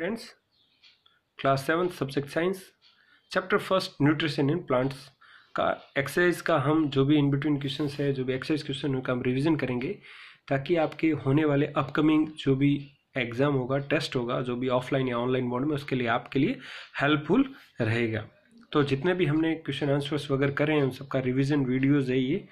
Students class seven subject science chapter first nutrition in plants का exercise का हम जो भी इन बिटवीन क्वेश्चन है जो भी एक्सरसाइज क्वेश्चन उनका हम रिविजन करेंगे ताकि आपके होने वाले अपकमिंग जो भी एग्जाम होगा टेस्ट होगा जो भी ऑफलाइन या ऑनलाइन मोड में उसके लिए आपके लिए हेल्पफुल रहेगा तो जितने भी हमने क्वेश्चन आंसर्स वगैरह करें हैं उन सबका रिविजन वीडियोज़ है ये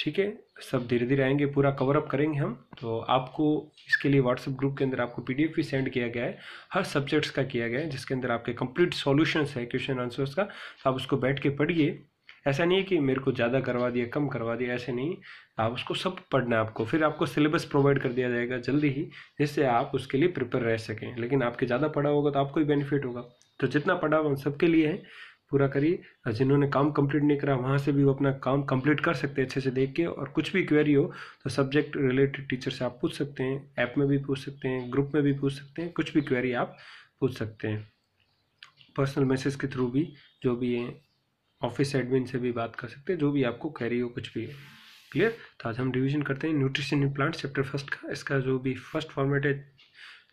ठीक है सब धीरे धीरे आएंगे पूरा कवर अप करेंगे हम तो आपको इसके लिए व्हाट्सएप ग्रुप के अंदर आपको पीडीएफ भी सेंड किया गया है हर सब्जेक्ट्स का किया गया है जिसके अंदर आपके कंप्लीट सॉल्यूशंस है क्वेश्चन आंसर्स का तो आप उसको बैठ के पढ़िए ऐसा नहीं है कि मेरे को ज़्यादा करवा दिया कम करवा दिया ऐसे नहीं आप उसको सब पढ़ना है आपको फिर आपको सिलेबस प्रोवाइड कर दिया जाएगा जल्दी ही जिससे आप उसके लिए प्रिपेयर रह सकें लेकिन आपके ज़्यादा पढ़ा होगा तो आपको ही बेनिफिट होगा तो जितना पढ़ा हुआ सबके लिए है पूरा करिए और जिन्होंने काम कंप्लीट नहीं करा वहाँ से भी वो अपना काम कंप्लीट कर सकते हैं अच्छे से देख के और कुछ भी क्वेरी हो तो सब्जेक्ट रिलेटेड टीचर से आप पूछ सकते हैं ऐप में भी पूछ सकते हैं ग्रुप में भी पूछ सकते हैं कुछ भी क्वेरी आप पूछ सकते हैं पर्सनल मैसेज के थ्रू भी जो भी है ऑफिस एडमिन से भी बात कर सकते हैं जो भी आपको क्वेरी हो कुछ भी है क्लियर तो आज हम रिविजन करते हैं न्यूट्रिशन प्लांट चैप्टर फर्स्ट का इसका जो भी फर्स्ट फॉर्मेट है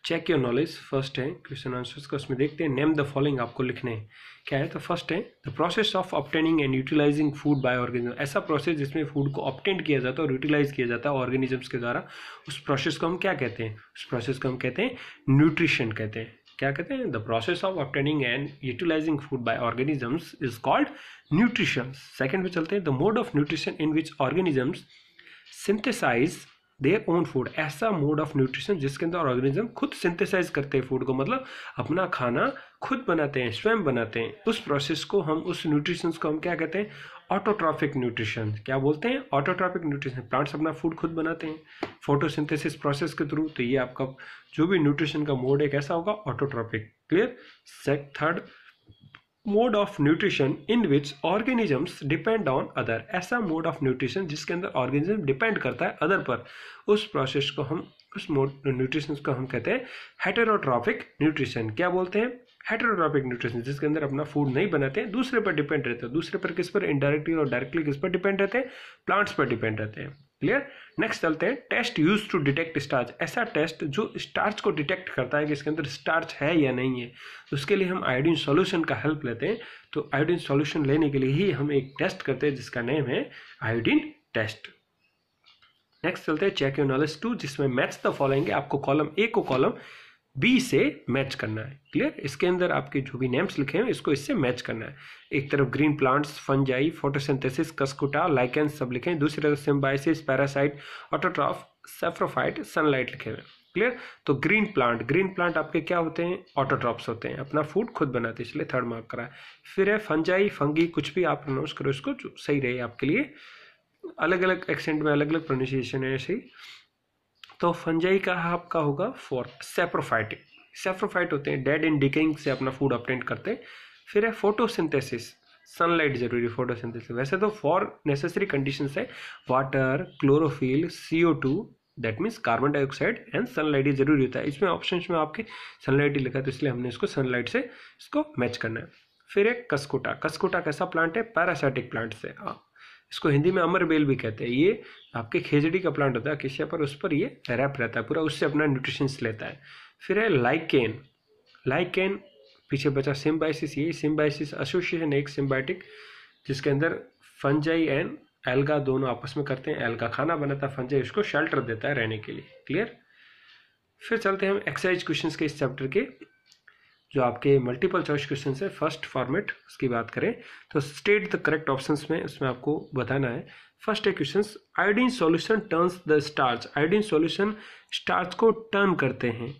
चेक योर नॉलेज फर्स्ट है क्वेश्चन आंसर्स का उसमें देखते हैं नेम द फॉलोइंग आपको लिखने हैं क्या है तो फर्स्ट है the process of obtaining and utilising food by organism ऐसा प्रोसेस जिसमें फूड को ऑप्टेंट किया जाता है और यूटिलाइज किया जाता है ऑर्गेनिजम्स के द्वारा उस प्रोसेस को हम क्या कहते हैं उस प्रोसेस को हम कहते हैं न्यूट्रिशन कहते हैं क्या कहते हैं the process of obtaining and utilising food by organisms is called nutrition second पे चलते हैं the mode of nutrition in which organisms synthesise their own food ऐसा मोड ऑफ न्यूट्रिशन जिसके अंदर ऑर्गेनिज्म खुद सिंथेसाइज करते हैं फूड को मतलब अपना खाना खुद बनाते हैं स्वयं बनाते हैं उस प्रोसेस को हम उस न्यूट्रिशन को हम क्या कहते हैं ऑटोट्रॉफिक न्यूट्रिशन क्या बोलते हैं ऑटोट्रॉफिक न्यूट्रिशन प्लांट्स अपना फूड खुद बनाते हैं फोटोसिंथेसिस प्रोसेस के थ्रू तो ये आपका जो भी न्यूट्रिशन का मोड है कैसा होगा ऑटोट्रॉफिक क्लियर सेक third mode of nutrition in which organisms depend on other ऐसा मोड ऑफ न्यूट्रिशन जिसके अंदर ऑर्गेनिज्म डिपेंड करता है अदर पर उस प्रोसेस को हम उस मोड न्यूट्रिशन को हम कहते हैं हेटेरोट्रॉफिक न्यूट्रिशन क्या बोलते हैं हेटेरोट्रॉफिक न्यूट्रिशन जिसके अंदर अपना फूड नहीं बनाते हैं दूसरे पर डिपेंड रहते हैं दूसरे पर किस पर इनडायरेक्टली और डायरेक्टली किस पर डिपेंड रहते हैं प्लांट्स पर डिपेंड रहते हैं क्लियर नेक्स्ट चलते हैं test use to detect starch ऐसा टेस्ट जो स्टार्च को डिटेक्ट करता है कि इसके अंदर स्टार्च है या नहीं है उसके लिए हम आयोडीन सॉल्यूशन का हेल्प लेते हैं तो आयोडीन सॉल्यूशन लेने के लिए ही हम एक टेस्ट करते हैं जिसका नेम है आयोडीन टेस्ट नेक्स्ट चलते हैं चेक योर नॉलेज टू जिसमें मैच द फॉलोइंग है आपको कॉलम ए को कॉलम बी से मैच करना है क्लियर इसके अंदर आपके जो भी नेम्स लिखे हैं इसको इससे मैच करना है एक तरफ green plants fungi photosynthesis cuscuta lichens सब लिखे हैं दूसरी तरफ symbiosis parasite autotroph saprophyte sunlight लिखे हुए हैं क्लियर तो ग्रीन प्लांट ग्रीन प्लांट आपके क्या होते हैं ऑटोट्रॉप्स होते हैं अपना फूड खुद बनाते हैं इसलिए थर्ड मार्क करा फिर है फंजाई फंगी कुछ भी आप प्रोनाउंस करो इसको सही रहे आपके लिए अलग अलग एक्सेंट में अलग अलग प्रोनाउंसिएशन है सही तो फंजाई का आपका होगा फोर्थ सेप्रोफाइटिक सेप्रोफाइट होते हैं डेड एंड डिकिंग से अपना फूड अपटेंट करते हैं फिर है फोटोसिंथेसिस सनलाइट जरूरी फोटोसिंथेसिस वैसे तो फॉर नेसेसरी कंडीशन है water chlorophyll C O two that means carbon dioxide and sunlight ही जरूरी होता है इसमें ऑप्शन में आपके सनलाइट ही लिखा है तो इसलिए हमने इसको सनलाइट से इसको मैच करना है फिर एक कसकोटा कसकोटा कैसा प्लांट है पैरासाइटिक प्लांट से हाँ। इसको हिंदी में अमर बेल भी कहते हैं ये आपके खेजड़ी का प्लांट होता है किसिया पर उस पर ये रैप रहता है पूरा उससे अपना न्यूट्रिशंस लेता है फिर है लाइकेन लाइकेन पीछे बचा सिम्बाइसिस ये सिम्बाइसिस एसोसिएशन एक सिम्बाइटिक जिसके अंदर फंजाई एंड एल्गा दोनों आपस में करते हैं एल्गा खाना बनाता है फंजाई उसको शेल्टर देता है रहने के लिए क्लियर फिर चलते हैं हम एक्सरसाइज क्वेश्चंस के इस चैप्टर के जो आपके मल्टीपल चॉइस क्वेश्चन है फर्स्ट फॉर्मेट उसकी बात करें तो स्टेट द करेक्ट ऑप्शन में उसमें आपको बताना है फर्स्ट है question iodine solution turns the starch iodine solution starch को टर्न करते हैं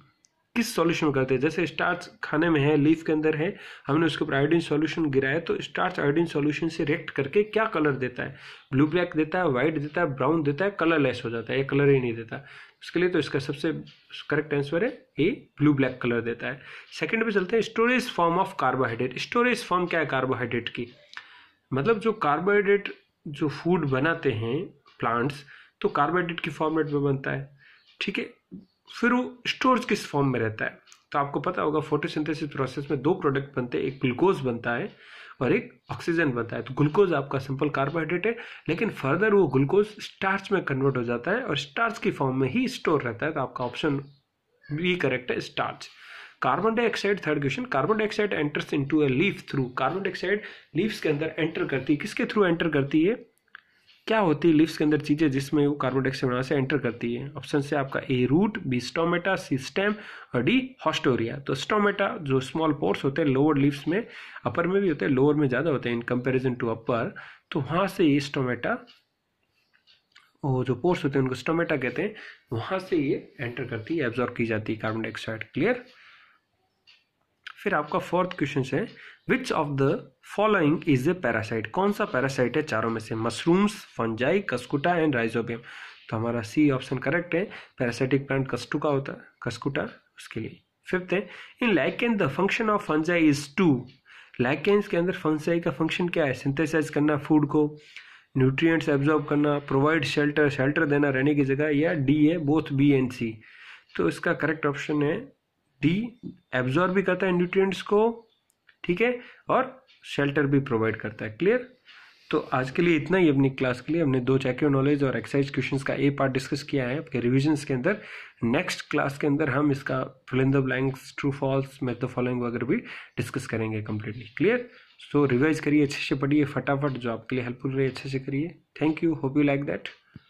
किस सॉल्यूशन में करते हैं जैसे स्टार्च खाने में है लीफ के अंदर है हमने उसके ऊपर आयोडीन सॉल्यूशन गिराया तो स्टार्च आयोडीन सॉल्यूशन से रिएक्ट करके क्या कलर देता है ब्लू ब्लैक देता है व्हाइट देता है ब्राउन देता है कलरलेस हो जाता है एक कलर ही नहीं देता उसके लिए तो इसका सबसे करेक्ट आंसर है ये ब्लू ब्लैक कलर देता है सेकेंड पे चलते हैं storage form of carbohydrate storage form क्या है कार्बोहाइड्रेट की मतलब जो कार्बोहाइड्रेट जो फूड बनाते हैं प्लांट्स तो कार्बोहाइड्रेट की फॉर्मेट में बनता है ठीक है फिर वो स्टोर्स किस फॉर्म में रहता है तो आपको पता होगा फोटोसिंथेसिस प्रोसेस में दो प्रोडक्ट बनते हैं एक ग्लूकोज बनता है और एक ऑक्सीजन बनता है तो ग्लूकोज आपका सिंपल कार्बोहाइड्रेट है लेकिन फर्दर वो ग्लूकोज स्टार्च में कन्वर्ट हो जाता है और स्टार्च की फॉर्म में ही स्टोर रहता है तो आपका ऑप्शन बी करेक्ट है starch carbon dioxide third question carbon dioxide enters into a leaf through carbon dioxide leaves के अंदर एंटर करती है किसके थ्रू एंटर करती है क्या होती है लिप्स के अंदर चीज़ें जिसमें वो कार्बन डाइऑक्साइड वहाँ से एंटर करती है ऑप्शन से आपका A root B stomata C stem और डी हॉस्टोरिया तो स्टोमेटा जो स्मॉल पोर्स होते हैं लोअर लिप्स में अपर में भी होते हैं लोअर में ज़्यादा होते हैं इन कंपेरिजन टू अपर तो वहाँ से ये स्टोमेटा वो जो पोर्स होते हैं उनको स्टोमेटा कहते हैं वहाँ से ये एंटर करती है एब्जॉर्व की जाती है कार्बन डाइऑक्साइड क्लियर फिर आपका फोर्थ क्वेश्चन है which of the following is a parasite कौन सा पैरासाइट है चारों में से mushrooms fungi cuscuta and rhizobium तो हमारा सी ऑप्शन करेक्ट है पैरासाइटिक प्लांट कस्टुका होता है कस्कुटा उसके लिए फिफ्थ है in lichen the function of fungi is to lichens के अंदर फंजाई का फंक्शन क्या है सिंथेसाइज करना फूड को न्यूट्रिएंट्स एब्जॉर्ब करना प्रोवाइड शेल्टर शेल्टर देना रहने की जगह या डी है बोथ बी एंड सी तो इसका करेक्ट ऑप्शन है डी एब्जॉर्ब भी करता है न्यूट्रिएंट्स को ठीक है और शेल्टर भी प्रोवाइड करता है क्लियर तो आज के लिए इतना ही अपनी क्लास के लिए हमने दो चैक्यू नॉलेज और एक्सरसाइज क्वेश्चंस का ए पार्ट डिस्कस किया है आपके रिविजन्स के अंदर नेक्स्ट क्लास के अंदर हम इसका fill in the blanks true false match the following वगैरह भी डिस्कस करेंगे कंप्लीटली क्लियर सो रिवाइज करिए अच्छे से पढ़िए फटाफट जो आपके लिए हेल्पफुल रहे अच्छे से करिए thank you hope you like that